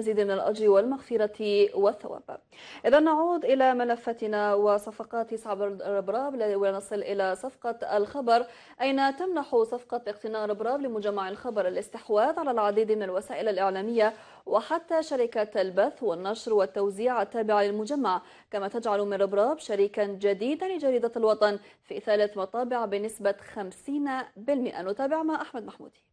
مزيد من الأجر والمغفرة والثواب إذا نعود إلى ملفتنا وصفقات صعب ربراب ونصل إلى صفقة الخبر أين تمنح صفقة اقتناء ربراب لمجمع الخبر الاستحواذ على العديد من الوسائل الإعلامية وحتى شركات البث والنشر والتوزيع التابعة للمجمع كما تجعل من ربراب شريكا جديدا لجريدة الوطن في ثالث مطابع بنسبة 50% نتابع مع أحمد محمودي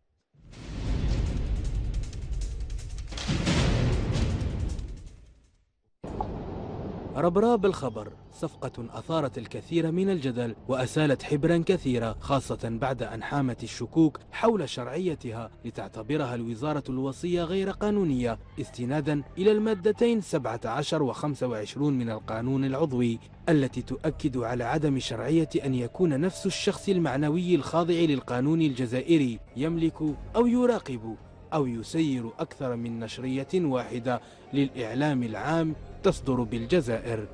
ربراب الخبر صفقة أثارت الكثير من الجدل وأسالت حبرا كثيرا خاصة بعد أن حامت الشكوك حول شرعيتها لتعتبرها الوزارة الوصية غير قانونية استنادا إلى المادتين 17 و 25 من القانون العضوي التي تؤكد على عدم شرعية أن يكون نفس الشخص المعنوي الخاضع للقانون الجزائري يملك أو يراقب أو يسير أكثر من نشرية واحدة للإعلام العام تصدر بالجزائر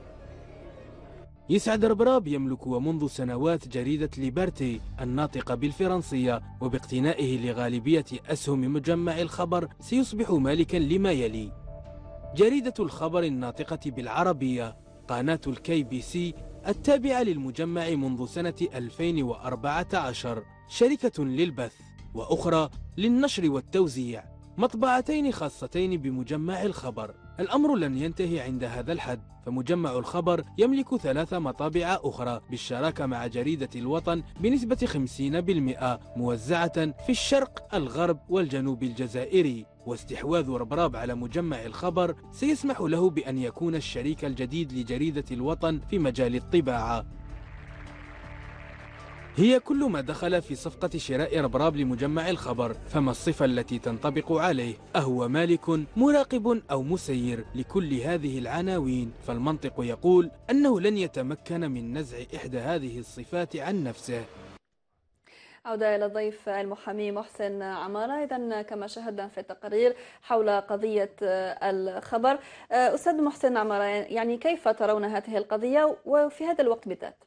يسعد ربراب يملك ومنذ سنوات جريدة ليبرتي الناطقة بالفرنسية وباقتنائه لغالبية أسهم مجمع الخبر سيصبح مالكا لما يلي جريدة الخبر الناطقة بالعربية قناة الكي بي سي التابعة للمجمع منذ سنة 2014 شركة للبث وأخرى للنشر والتوزيع مطبعتين خاصتين بمجمع الخبر الأمر لن ينتهي عند هذا الحد فمجمع الخبر يملك ثلاث مطابع أخرى بالشراكة مع جريدة الوطن بنسبة 50% موزعة في الشرق الغرب والجنوب الجزائري واستحواذ ربراب على مجمع الخبر سيسمح له بأن يكون الشريك الجديد لجريدة الوطن في مجال الطباعة هي كل ما دخل في صفقة شراء ربراب لمجمع الخبر فما الصفة التي تنطبق عليه أهو مالك مراقب أو مسير لكل هذه العناوين فالمنطق يقول أنه لن يتمكن من نزع إحدى هذه الصفات عن نفسه عودة إلى ضيف المحامي محسن عمارة إذا كما شاهدنا في التقرير حول قضية آه، الخبر آه، أستاذ محسن عمارة يعني كيف ترون هذه القضية وفي هذا الوقت بالذات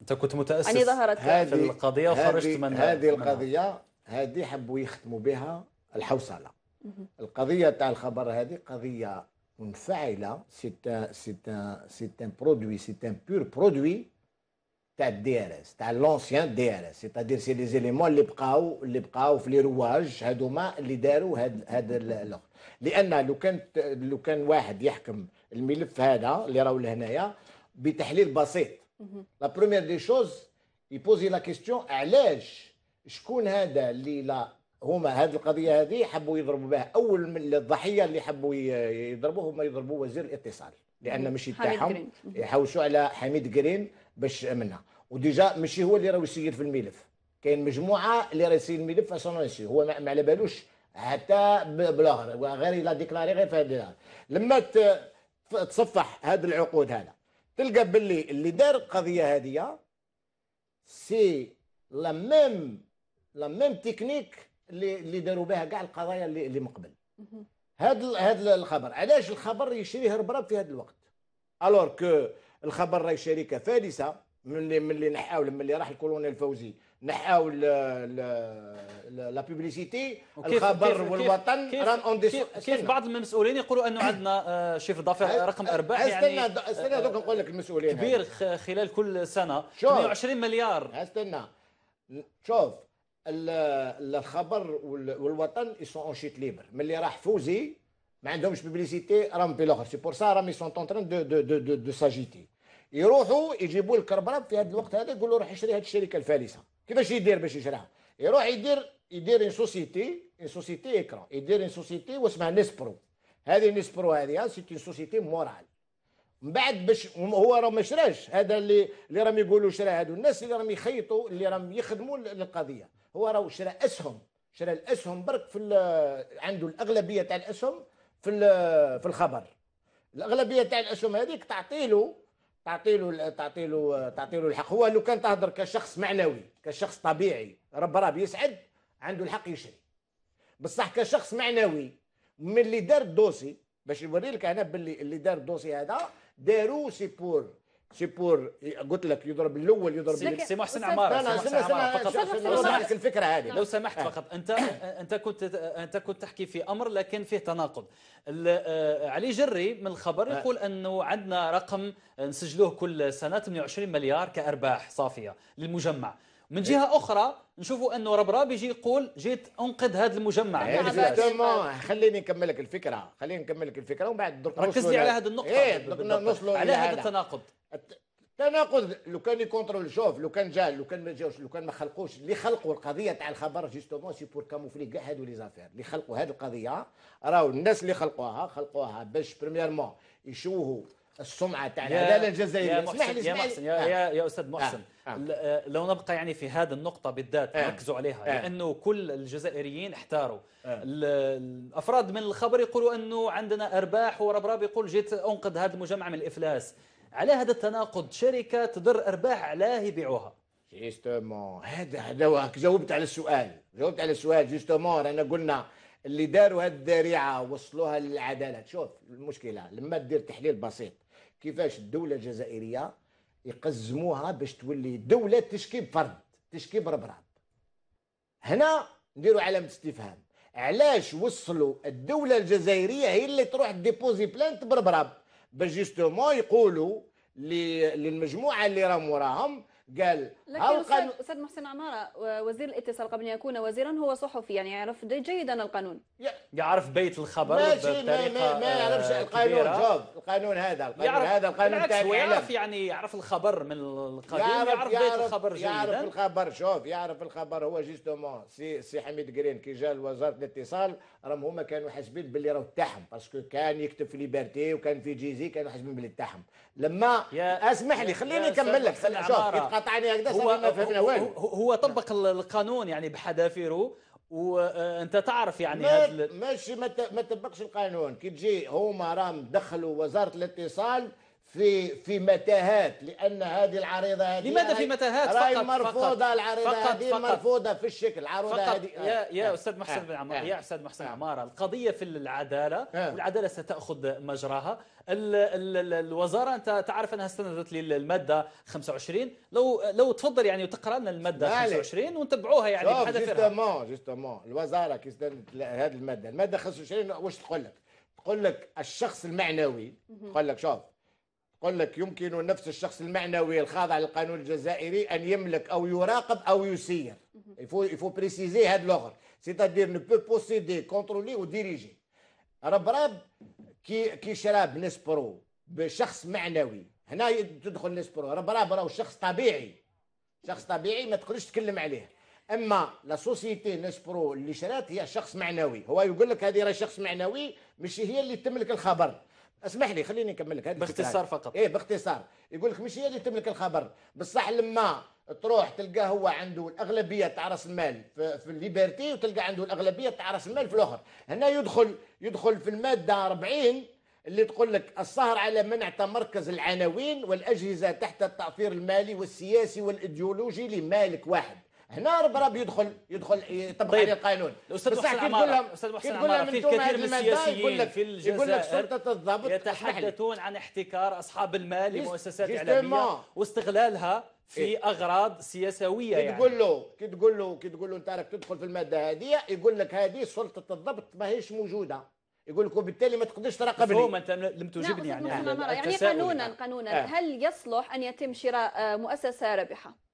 انت كنت متاسس يعني ظهرت في القضيه وخرجت منها هذه القضيه هذه حبوا يختموا بها الحوصله القضيه تاع الخبر هذه قضيه منفعله سيت سيت ان برودوي سيت ان بور برودوي تاع الدي ار اس تاع لونسيان دي ار اس سيتادير سي لي زيليمون اللي بقاو اللي بقاو في لي رواج هذوما اللي داروا هاد هاد الاخر لان لو كان لو كان واحد يحكم الملف هذا اللي راهو لهنايا بتحليل بسيط لا بروميير دي شوز يبوزي لا كيستيون علاش شكون هذا اللي لا هما هذه القضيه هذه حبوا يضربوا بها اول من الضحيه اللي حبوا يضربوا هما يضربوا وزير الاتصال لان ماشي تاعهم يحوشوا على حميد جرين باش منها وديجا ماشي هو اللي راه يسير في الملف كاين مجموعه اللي راه يسير الملف اسونسي هو ما على بالوش حتى بلاغر غير لا ديكلاري غير في هذا لما تصفح هذه العقود هذا تلقى باللي اللي دار القضيه هذه سي لا ميم لا ميم تكنيك اللي اللي داروا بها كاع القضايا اللي اللي من قبل هاد هاد الخبر علاش الخبر يشريه الربراب في هذا الوقت الوغ كو الخبر راهي شركه فارسه من اللي من اللي نحاول من اللي راح الكولونيل فوزي نحاو لا بوبليسيتي الخبر والوطن ران اون كيف بعض المسؤولين يقولوا انه عندنا آه، شيف ضفع أه، رقم أه، ارباح يعني استنى استنى دوك نقول لك المسؤولين كبير خلال كل سنه 28 مليار استنى شوف الخبر والوطن يسون اون شيت ليبر ملي راح فوزي ما عندهمش بيبليسيتي راهم في الاخر سي بور سا راهم يسون اون تران دو دو دو دو, ساجيتي يروحوا يجيبوا الكربراب في هذا الوقت هذا يقولوا روح اشري هذه الشركه الفالسه كيفاش يدير باش يشريها يروح يدير يدير ان سوسيتي ان سوسيتي اكرا يدير ان سوسيتي واسمها نسبرو هذه نسبرو هذه سيت ان سوسيتي مورال من بعد باش هو راه ما شراش هذا اللي اللي راهم يقولوا شرا هادو الناس اللي راهم يخيطوا اللي راهم يخدموا القضيه هو راه شرا اسهم شرا الاسهم برك في عنده الاغلبيه تاع الاسهم في في الخبر الاغلبيه تاع الاسهم هذيك تعطي له تعطي له تعطي له تعطي له الحق هو لو كان تهضر كشخص معنوي كشخص طبيعي رب راب يسعد عنده الحق يشري بصح كشخص معنوي من اللي دار الدوسي باش نوري لك انا باللي اللي دار الدوسي هذا دارو سي بور سي بور قلت لك يضرب الاول يضرب سي, سي محسن عمار محسن عمار فقط لو سمحت الفكره هذه لو سمحت فقط آه. انت انت كنت انت كنت تحكي في امر لكن فيه تناقض آه، علي جري من الخبر آه. يقول انه عندنا رقم نسجلوه كل سنه 28 مليار كارباح صافيه للمجمع من جهه إيه. اخرى نشوفوا انه ربراب يجي يقول جيت انقذ هذا المجمع إيه، يعني إيه، خليني نكمل لك الفكره خليني نكمل لك الفكره ومن بعد ركز لي على هذه النقطه على هذا التناقض التناقض لو كان يكونترول شوف لو كان جا لو كان ما جاوش لو كان ما خلقوش اللي خلقوا القضيه تاع الخبر جوستومون سي بور كاموفلي كاع هادو لي زافير اللي خلقوا هاد القضيه راهو الناس اللي خلقوها خلقوها باش بريميرمون يشوهوا السمعه تاع العداله الجزائريه يا محسن يا محسن يا, آه. يا, يا استاذ آه. محسن آه. آه. لو نبقى يعني في هذه النقطه بالذات آه. ركزوا عليها آه. لانه كل الجزائريين احتاروا آه. الافراد من الخبر يقولوا انه عندنا ارباح وربراب يقول جيت انقذ هذا المجمع من الافلاس على هذا التناقض شركة تدر أرباح علاه يبيعوها جيستومون هذا هذا جاوبت على السؤال جاوبت على السؤال جيستومون رانا قلنا اللي داروا هذه الذريعه وصلوها للعداله شوف المشكله لما تدير تحليل بسيط كيفاش الدوله الجزائريه يقزموها باش تولي دوله تشكي بفرد تشكي بربراب هنا نديروا علامه استفهام علاش وصلوا الدوله الجزائريه هي اللي تروح ديبوزي بلانت بربراب باش جوستومون يقولوا للمجموعه اللي راهم وراهم قال لكن استاذ محسن عماره وزير الاتصال قبل ان يكون وزيرا هو صحفي يعني يعرف جيدا القانون يعرف بيت الخبر ما, ما, ما يعرفش القانون جوب القانون هذا القانون يعرف هذا القانون تاع يعرف يعني يعرف الخبر من القديم يعرف, يعرف, يعرف بيت الخبر جيدا يعرف الخبر شوف يعرف الخبر هو جوستومون سي سي حميد قرين كي جا لوزاره الاتصال راهم هما كانوا حاسبين باللي راهو تاعهم باسكو كان يكتب في ليبرتي وكان في جيزي كانوا حاسبين باللي تاعهم لما اسمح لي خليني نكمل لك شوف قطعني هكذا هو ما فهمنا والو هو, هو طبق القانون يعني بحذافيره وانت تعرف يعني ما ماشي ما, ما تطبقش القانون كي تجي هما راهم دخلوا وزاره الاتصال في في متاهات لان هذه العريضه هذه لماذا في متاهات فقط مرفوضه فقط العريضه فقط هذه فقط مرفوضه في الشكل العروضه هذه يا آه يا آه استاذ محسن آه بن عمار آه. يا استاذ محسن عماره القضيه في العداله آه. والعداله ستاخذ مجراها الوزاره انت تعرف انها استندت للماده 25 لو لو تفضل يعني وتقرا لنا الماده 25 ونتبعوها يعني بحذافيرها جوستومون جوستومون الوزاره كي استندت لهذه الماده الماده 25 واش تقول لك؟ تقول لك الشخص المعنوي تقول لك شوف قل لك يمكن نفس الشخص المعنوي الخاضع للقانون الجزائري ان يملك او يراقب او يسير يفو يفو بريسيزي هاد لوغر سيتادير نو بو بوسيدي كونترولي وديريجي رب راب كي كي شراب نسبرو بشخص معنوي هنا تدخل نسبرو رب راب راهو شخص طبيعي شخص طبيعي ما تقدرش تكلم عليه اما لا سوسيتي نسبرو اللي شرات هي شخص معنوي هو يقول لك هذه راه شخص معنوي مش هي اللي تملك الخبر اسمح لي خليني نكمل لك باختصار فقط ايه باختصار يقول لك مش هي اللي تملك الخبر بصح لما تروح تلقاه هو عنده الاغلبيه تاع راس المال في, في الليبرتي وتلقى عنده الاغلبيه تاع راس المال في الاخر هنا يدخل يدخل في الماده 40 اللي تقول لك السهر على منع تمركز العناوين والاجهزه تحت التاثير المالي والسياسي والايديولوجي لمالك واحد هنا ربي رب يدخل يدخل يطبق طيب. عليه القانون الاستاذ محسن لهم استاذ محسن عمار في الكثير من السياسيين في الجزائر يتحدثون عن احتكار اصحاب المال لمؤسسات اعلاميه واستغلالها في إيه؟ اغراض سياسويه يعني تقول له كي تقول له كي تقول له انت راك تدخل في الماده هذه يقول لك هذه سلطه الضبط ماهيش موجوده يقول لك وبالتالي ما تقدرش تراقبني مفهوم انت لم تجبني يعني يعني, يعني قانونا قانونا آه. هل يصلح ان يتم شراء مؤسسه رابحه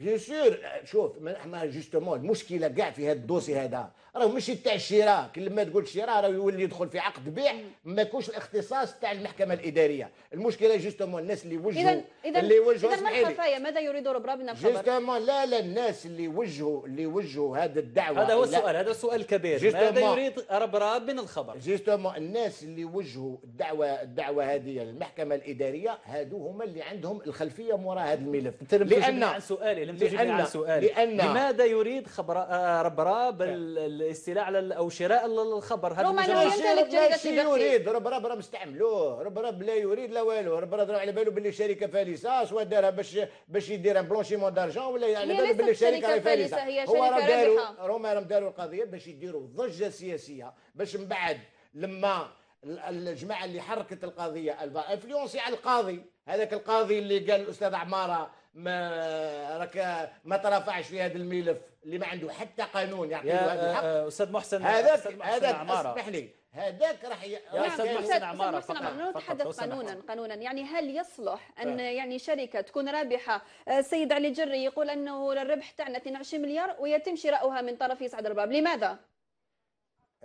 بيان سور euh, شوف احنا جوستومون المشكله كاع في هذا الدوسي هذا راه ماشي تاع الشراء ما تقول شراء راه يولي يدخل في عقد بيع ما يكونش الاختصاص تاع المحكمه الاداريه المشكله جوستومون الناس اللي وجهوا اللي وجهوا اذا ما الخفايا ماذا يريد ربراب من الخبر جوستومون لا لا الناس اللي وجهوا اللي وجهوا هذا الدعوه هذا هو السؤال هذا السؤال الكبير ماذا يريد ربراب من الخبر جوستومون الناس اللي وجهوا الدعوه الدعوه هذه للمحكمه الاداريه هادو هما اللي عندهم الخلفيه مورا هذا الملف لان سؤالي لم تجبني على لأن لماذا يريد خبر آه، ربراب الاستيلاء على او شراء الخبر هذا ما لا يمتلك يريد ربراب راه مستعملوه ربراب لا يريد لا والو ربراب راه على باله باللي شركه فاليسه سوا دارها باش باش يدير ان بلونشيمون دارجون ولا على باله باللي شركه راهي فاليسه هو راه داروا راهم داروا القضيه باش يديروا ضجه سياسيه باش من بعد لما الجماعه اللي حركت القضيه الفا انفلونسي على القاضي هذاك القاضي اللي قال الاستاذ عماره ما راك ما ترافعش في هذا الملف اللي ما عنده حتى قانون يعطيه هذا الحق آه، آه، استاذ محسن هذاك هذا اسمح لي هذاك راح يا استاذ محسن عماره فقط نتحدث قانونا محسن. قانونا يعني هل يصلح طيب. ان ف... يعني شركه تكون رابحه آه، السيد علي جري يقول انه الربح تاعنا 22 مليار ويتم شراؤها من طرف يسعد رباب لماذا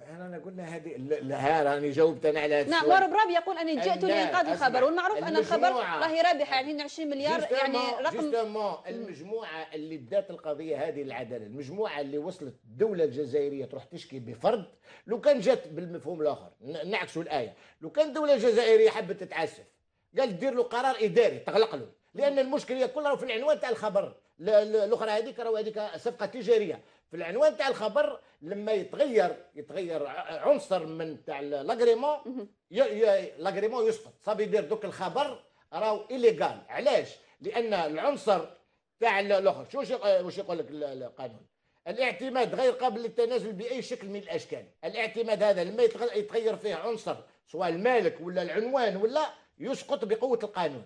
احنا قلنا هذه لا راني جاوبت انا على هذا نعم وارب رابي يقول اني جئت لانقاذ الخبر والمعروف ان الخبر راهي رابحه يعني 20 مليار يعني رقم المجموعه اللي بدات القضيه هذه العداله المجموعه اللي وصلت الدوله الجزائريه تروح تشكي بفرد لو كان جات بالمفهوم الاخر نعكسوا الايه لو كان الدوله الجزائريه حبت تتعسف قال دير له قرار اداري تغلق له لان المشكله كلها في العنوان تاع الخبر الاخرى هذيك راهو هذيك صفقه تجاريه في العنوان تاع الخبر لما يتغير يتغير عنصر من تاع لاغريمون لاغريمون يسقط صافي يدير دوك الخبر راهو ايليغال علاش لان العنصر تاع الاخر شو واش يقول لك القانون الاعتماد غير قابل للتنازل باي شكل من الاشكال الاعتماد هذا لما يتغير فيه عنصر سواء المالك ولا العنوان ولا يسقط بقوه القانون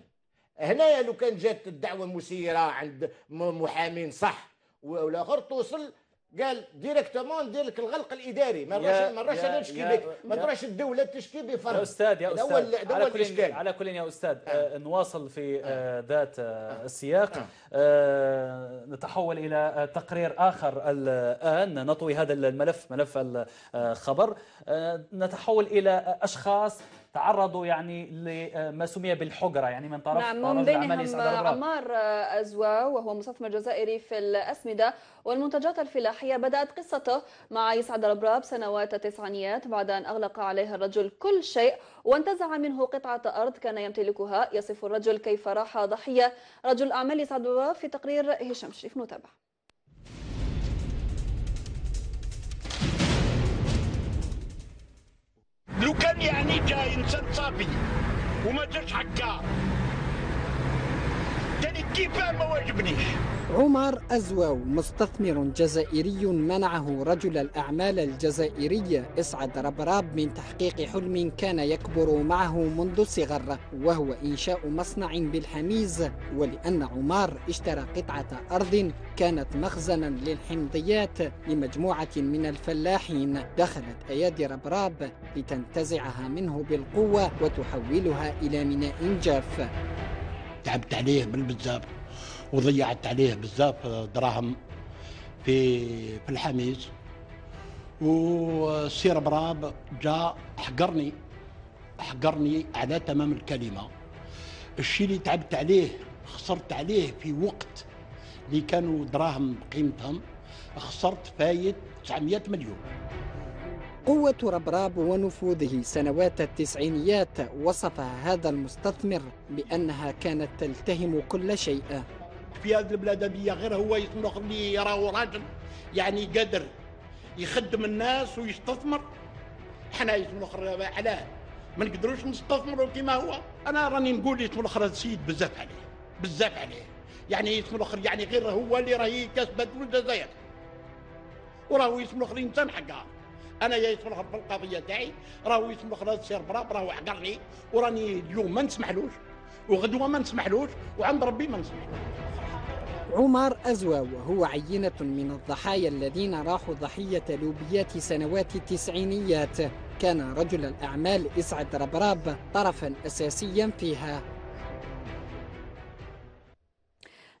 هنايا لو كان جات الدعوه مسيره عند محامين صح غير توصل قال ديريكتومون ندير لك الغلق الاداري ما نراش ما نراش انا نشكي بك ما نراش الدوله تشكي بفرد يا استاذ يا استاذ على كل على كل يا استاذ آه. آه. نواصل في آه. آه. ذات آه،, آه. السياق آه. آه. نتحول الى تقرير اخر الان نطوي هذا الملف ملف الخبر آه. نتحول الى اشخاص تعرضوا يعني لما آه، سمي بالحجره يعني من طرف نعم من بينهم عمار آه، ازوا وهو مستثمر جزائري في الاسمده والمنتجات الفلاحيه بدات قصته مع يسعد الابراب سنوات التسعينيات بعد ان اغلق عليه الرجل كل شيء وانتزع منه قطعه ارض كان يمتلكها يصف الرجل كيف راح ضحيه رجل اعمال يسعد الابراب في تقرير هشام شريف نتابع لو كان يعني جاي انسان صافي وما جاش هكا تاني كيفاه ما واجبنيش عمر أزواو مستثمر جزائري منعه رجل الأعمال الجزائرية إسعد ربراب من تحقيق حلم كان يكبر معه منذ الصغر وهو إنشاء مصنع بالحميز ولأن عمار اشترى قطعة أرض كانت مخزنا للحمضيات لمجموعة من الفلاحين دخلت أيادي ربراب لتنتزعها منه بالقوة وتحولها إلى ميناء جاف تعبت عليه بالبزاف وضيعت عليه بزاف دراهم في في الحميز وسير براب جاء حقرني حقرني على تمام الكلمة الشيء اللي تعبت عليه خسرت عليه في وقت اللي كانوا دراهم قيمتهم خسرت فايت 900 مليون قوة ربراب ونفوذه سنوات التسعينيات وصفها هذا المستثمر بأنها كانت تلتهم كل شيء في هذه البلاد هذه غير هو يصنخ اللي يراه راجل يعني قادر يخدم الناس ويستثمر حنا يصنخ علاه ما نقدروش نستثمروا كما هو انا راني نقول يتم الاخر سيد بزاف عليه بزاف عليه يعني يتم الاخر يعني غير هو اللي راهي كسبت الجزائر وراه يتم الاخر انسان حقها انا جايت في القضيه تاعي راهو يتم خلاص سير براب راهو عقرني وراني اليوم ما نسمحلوش وغدوه ما نسمحلوش وعند ربي ما نسمحلوش عمر أزوى وهو عينة من الضحايا الذين راحوا ضحية لوبيات سنوات التسعينيات كان رجل الأعمال إسعد ربراب طرفا أساسيا فيها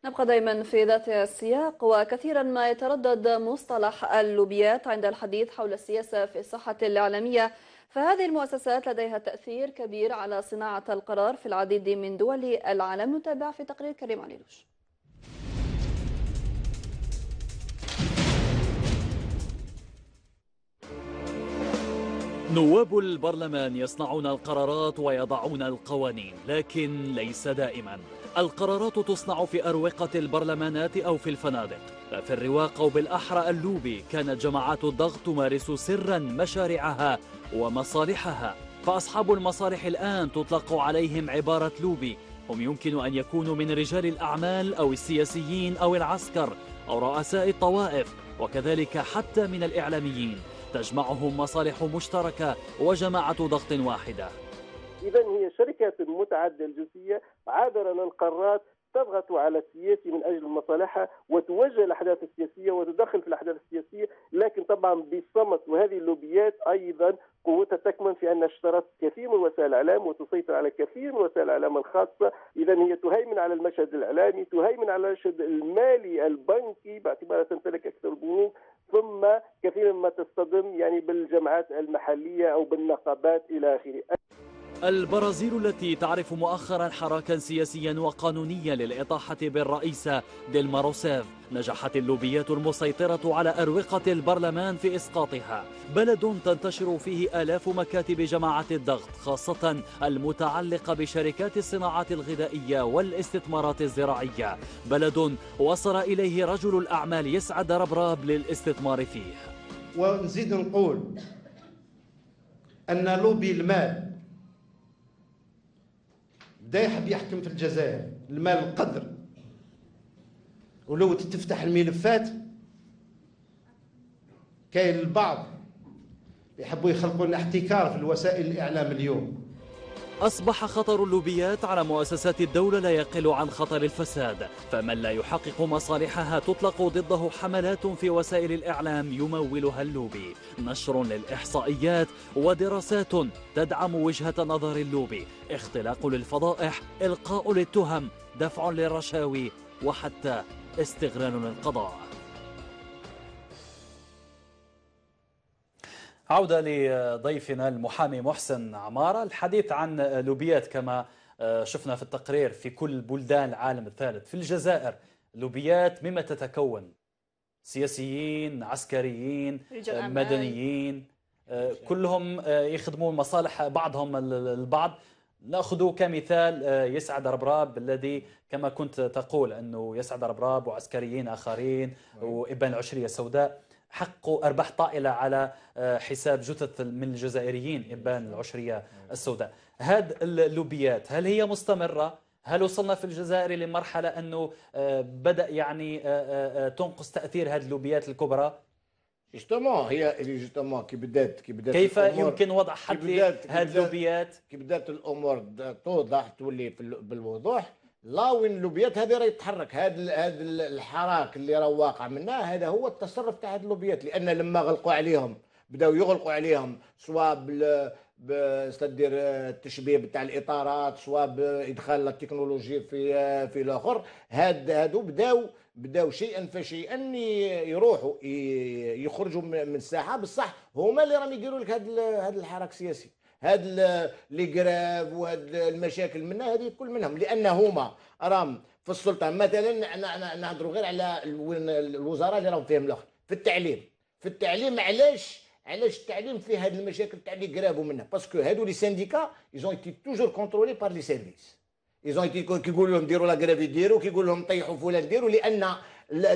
نبقى دائما في ذات السياق وكثيرا ما يتردد مصطلح اللوبيات عند الحديث حول السياسة في الصحة الإعلامية فهذه المؤسسات لديها تأثير كبير على صناعة القرار في العديد من دول العالم نتابع في تقرير كريم عليلوش نواب البرلمان يصنعون القرارات ويضعون القوانين لكن ليس دائما القرارات تصنع في أروقة البرلمانات أو في الفنادق ففي الرواق أو بالأحرى اللوبي كانت جماعات الضغط تمارس سرا مشاريعها ومصالحها فأصحاب المصالح الآن تطلق عليهم عبارة لوبي هم يمكن أن يكونوا من رجال الأعمال أو السياسيين أو العسكر أو رؤساء الطوائف وكذلك حتى من الإعلاميين تجمعهم مصالح مشتركة وجماعة ضغط واحدة إذا هي شركة متعددة الجنسية عابرة للقارات تضغط على السياسي من اجل مصالحها وتوجه الاحداث السياسيه وتدخل في الاحداث السياسيه لكن طبعا بالصمت وهذه اللوبيات ايضا قوتها تكمن في ان اشترت كثير من وسائل الاعلام وتسيطر على كثير من وسائل الاعلام الخاصه، اذا هي تهيمن على المشهد الاعلامي، تهيمن على المشهد المالي البنكي باعتبارها تمتلك اكثر البنوك، ثم كثيرا ما تصطدم يعني بالجماعات المحليه او بالنقابات الى اخره. البرازيل التي تعرف مؤخرا حراكا سياسيا وقانونيا للإطاحة بالرئيسة ديلما روسيف نجحت اللوبيات المسيطرة على أروقة البرلمان في إسقاطها بلد تنتشر فيه آلاف مكاتب جماعة الضغط خاصة المتعلقة بشركات الصناعات الغذائية والاستثمارات الزراعية بلد وصل إليه رجل الأعمال يسعد ربراب للاستثمار فيه ونزيد نقول أن لوبي المال بدا يحب يحكم في الجزائر المال القدر ولو تفتح الملفات كاين البعض يحبوا يخلقوا الاحتكار في الوسائل الاعلام اليوم أصبح خطر اللوبيات على مؤسسات الدولة لا يقل عن خطر الفساد فمن لا يحقق مصالحها تطلق ضده حملات في وسائل الإعلام يمولها اللوبي نشر للإحصائيات ودراسات تدعم وجهة نظر اللوبي اختلاق للفضائح إلقاء للتهم دفع للرشاوي وحتى استغلال للقضاء عودة لضيفنا المحامي محسن عمارة الحديث عن لوبيات كما آه، شفنا في التقرير في كل بلدان العالم الثالث في الجزائر لوبيات مما تتكون سياسيين عسكريين مدنيين آه، كلهم آه، يخدمون مصالح بعضهم البعض ناخذ كمثال يسعد ربراب الذي كما كنت تقول انه يسعد ربراب وعسكريين اخرين وابن العشريه السوداء حققوا ارباح طائله على آه، حساب جثث من الجزائريين ابان العشريه السوداء هذه اللوبيات هل هي مستمره هل وصلنا في الجزائر لمرحله انه آه، بدا يعني آه، تنقص تاثير هذه اللوبيات الكبرى جوستومون هي جوستومون كي بدات كي بدات كيف يمكن وضع حد لهذه اللوبيات كي بدات الامور توضح تولي بالوضوح لا وين اللوبيات هذه راهي تتحرك هذا هذا الحراك اللي راه واقع منها هذا هو التصرف تاع هاد اللوبيات لان لما غلقوا عليهم بداو يغلقوا عليهم سواء بال بستدير آه، التشبيه تاع الاطارات سواء بادخال التكنولوجي في آه، في الاخر هاد هادو بداو بداو شيئا فشيئا يروحوا يخرجوا من الساحه بصح هما اللي راهم يديروا لك هاد هاد الحراك السياسي هاد الجراف وهاد المشاكل منها هذه كل منهم لان هما راهم في السلطه مثلا نهضروا غير على الوزاره اللي راهم فيهم الاخر في التعليم في التعليم علاش علاش التعليم فيه هاد المشاكل تاع اللي قرابوا ومنها باسكو هادو لي سانديكا ايزون ايتي توجور كونترولي بار لي سيرفيس ايزون ايتي كيقول لهم ديروا لا غريف يديروا كيقول لهم طيحوا فلان ديروا لان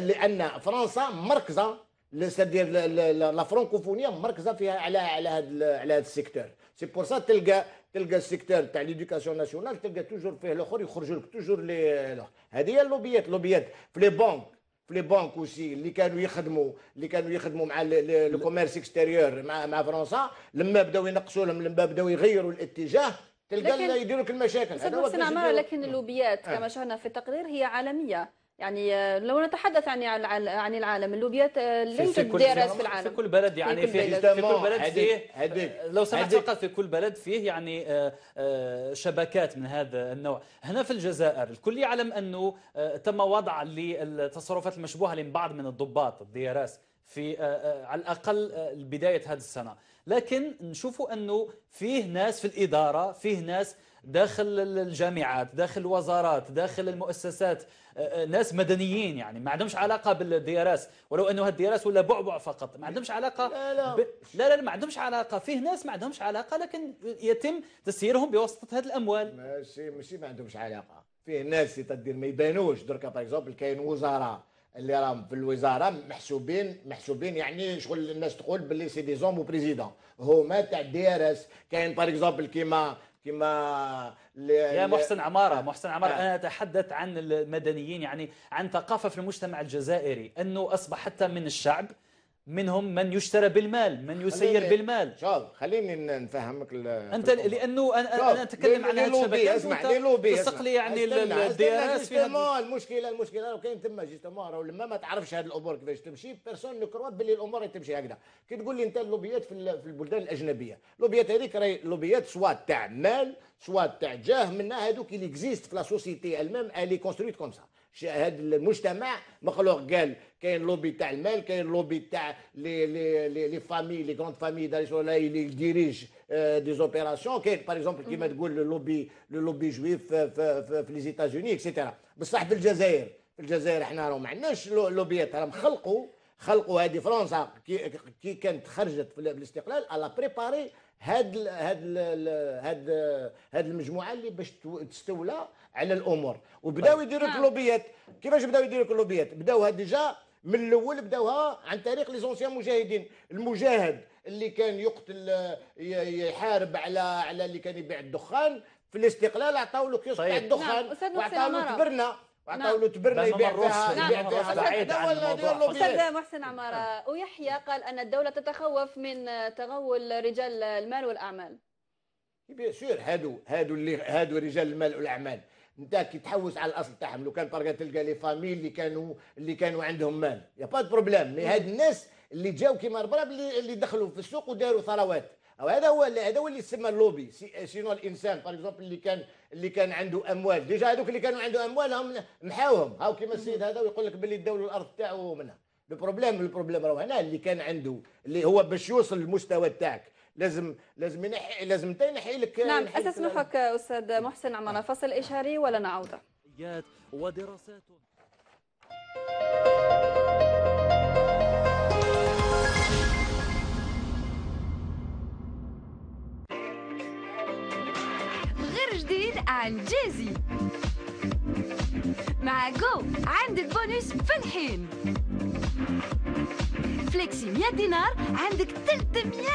لان فرنسا مركزه سيدير لا فرانكوفونيه مركزه فيها على على هذا على هذا السيكتور سي بور سا تلقى تلقى السيكتور تاع ليدوكاسيون ناسيونال تلقى توجور فيه الاخر يخرج لك توجور لي هذه هي اللوبيات اللوبيات في لي بانك في لي بانك اوسي اللي كانوا يخدموا اللي كانوا يخدموا مع لو كوميرس اكستيريور مع مع فرنسا لما بداو ينقصوا لهم لما بداو يغيروا الاتجاه تلقى يديروا لك المشاكل هذا هو لكن اللوبيات كما شاهدنا في التقرير هي عالميه يعني آه، لو نتحدث عن عن العالم اللوبيات آه، ليست دارس في العالم في كل بلد يعني في كل بلد, في كل بلد فيه هديك آه، لو سمحت فقط في كل بلد فيه يعني شبكات من هذا النوع هنا في الجزائر الكل يعلم انه تم وضع للتصرفات المشبوهه لبعض من الضباط الدراس في على الاقل بدايه هذه السنه لكن نشوفوا انه فيه ناس في الاداره فيه ناس داخل الجامعات داخل الوزارات داخل المؤسسات ناس مدنيين يعني ما عندهمش علاقه بالدراس ولو انه الدراس ولا بعبع فقط ما عندهمش علاقه لا لا, ب... لا لا ما عندهمش علاقه فيه ناس ما عندهمش علاقه لكن يتم تسييرهم بواسطه هذه الاموال ماشي ماشي ما عندهمش علاقه فيه ناس يتدير ما يبانوش دركا باغ اكزومبل كاين وزراء اللي راهم في الوزاره محسوبين محسوبين يعني شغل الناس تقول باللي سي دي زوم وبريزيدون هما تاع دي ار اس كاين باغ اكزومبل كيما كما يا محسن عماره آه. محسن عماره آه. انا اتحدث عن المدنيين يعني عن ثقافه في المجتمع الجزائري انه اصبح حتى من الشعب منهم من يشترى بالمال من يسير بالمال شوف خليني نفهمك انت لانه انا, أنا, اتكلم عن هذه الشبكات اسمع لي لوبي تسق لي يعني الديارات في المشكله المشكله لو كاين تما جيستمون راه لما ما تعرفش هذه الامور كيفاش تمشي بيرسون نكروا باللي الامور تمشي هكذا كي تقول لي انت اللوبيات في البلدان الاجنبيه اللوبيات هذيك راهي لوبيات سوا تاع مال سوا تاع جاه منها هذوك اللي اكزيست في لا سوسيتي المام الي كونستروي كوم سا هذا المجتمع مخلوق قال كاين لوبي تاع المال كاين لوبي تاع لي لي لي فامي لي كروند فامي دار ولا اللي ديريج دي زوبيراسيون كاين باغ اكزومبل كيما تقول لوبي لوبي جويف في, في, في لي زيتازوني اكسيتيرا بصح في الجزائر في الجزائر حنا راه ما عندناش لوبيات راهم خلقوا خلقوا هذه فرنسا كي, كي كانت خرجت في الاستقلال الا بريباري هاد الـ هاد الـ هاد هاد المجموعه اللي باش تستولى على الامور وبداو طيب. يديروا كلوبيات نعم. كيفاش بداو يديروا كلوبيات بداوها ديجا من الاول بداوها عن طريق لي زونسيان مجاهدين المجاهد اللي كان يقتل يحارب على على اللي كان يبيع الدخان في الاستقلال عطاو له كيس تاع طيب. الدخان نعم. وعطاو له كبرنا وعطاولو له تبرع يبيع فيها يبيع نعم. فيها بعيد عن الموضوع استاذ نعم. محسن عماره ويحيى قال ان الدوله تتخوف من آه، تغول رجال المال والاعمال بيان سور هادو هادو اللي هادو رجال المال والاعمال انت كي تحوس على الاصل تاعهم لو كان طرقه تلقى لي فامي اللي كانوا اللي كانوا عندهم مال يا با بروبليم مي هاد الناس اللي جاو كيما البراب اللي دخلوا في السوق وداروا ثروات او هذا هو هذا هو اللي يسمى اللوبي سينو آه، الانسان باغ اكزومبل اللي كان اللي كان عنده اموال ديجا هذوك اللي كانوا عنده اموالهم محاوهم هاو كيما السيد هذا ويقول لك باللي الدوله الارض تاعو منها لو بروبليم راهو هنا اللي كان عنده اللي هو باش يوصل للمستوى تاعك لازم لازم ينحي لازم تنحي لك نعم اسمحك استاذ محسن عمر فصل اشهاري ولا نعود ودراسات جديد عن جيزي مع جو عندك بونس في الحين فليكسي 100 دينار عندك 300